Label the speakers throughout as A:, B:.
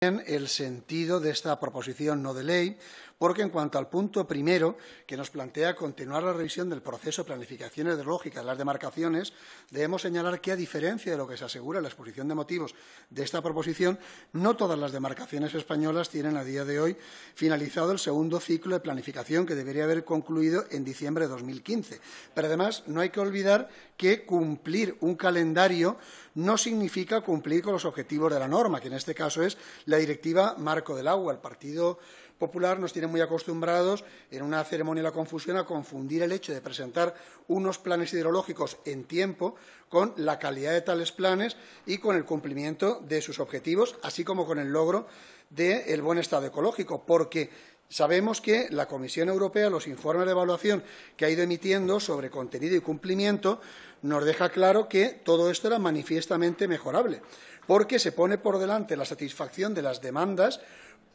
A: el sentido de esta proposición no de ley, porque en cuanto al punto primero, que nos plantea continuar la revisión del proceso de planificación lógica de las demarcaciones, debemos señalar que, a diferencia de lo que se asegura en la exposición de motivos de esta proposición, no todas las demarcaciones españolas tienen a día de hoy finalizado el segundo ciclo de planificación que debería haber concluido en diciembre de 2015. Pero, además, no hay que olvidar que cumplir un calendario no significa cumplir con los objetivos de la norma, que en este caso es la Directiva Marco del Agua. El Partido Popular nos tiene muy acostumbrados en una ceremonia de la confusión a confundir el hecho de presentar unos planes hidrológicos en tiempo con la calidad de tales planes y con el cumplimiento de sus objetivos, así como con el logro del buen estado ecológico, porque Sabemos que la Comisión Europea, los informes de evaluación que ha ido emitiendo sobre contenido y cumplimiento, nos deja claro que todo esto era manifiestamente mejorable, porque se pone por delante la satisfacción de las demandas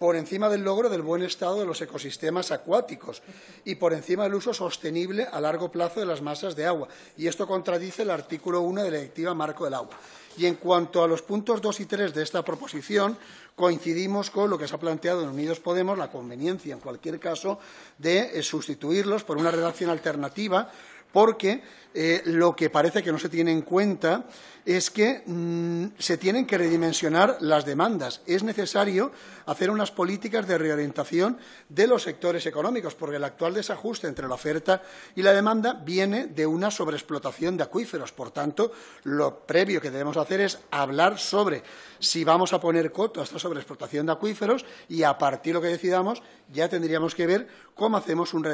A: por encima del logro del buen estado de los ecosistemas acuáticos y por encima del uso sostenible a largo plazo de las masas de agua. Y esto contradice el artículo 1 de la Directiva Marco del Agua. Y en cuanto a los puntos 2 y 3 de esta proposición, coincidimos con lo que se ha planteado en Unidos Podemos, la conveniencia, en cualquier caso, de eh, sustituirlos por una redacción alternativa porque eh, lo que parece que no se tiene en cuenta es que mm, se tienen que redimensionar las demandas. Es necesario hacer unas políticas de reorientación de los sectores económicos, porque el actual desajuste entre la oferta y la demanda viene de una sobreexplotación de acuíferos. Por tanto, lo previo que debemos hacer es hablar sobre si vamos a poner coto a esta sobreexplotación de acuíferos y, a partir de lo que decidamos, ya tendríamos que ver cómo hacemos un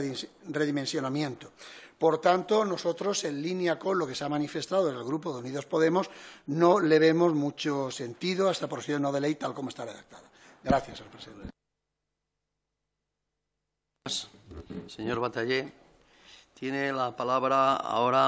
A: redimensionamiento. Por tanto, nosotros, en línea con lo que se ha manifestado en el grupo de Unidos Podemos, no le vemos mucho sentido a esta porción no de ley tal como está redactada. Gracias, señor presidente. Señor tiene la palabra ahora.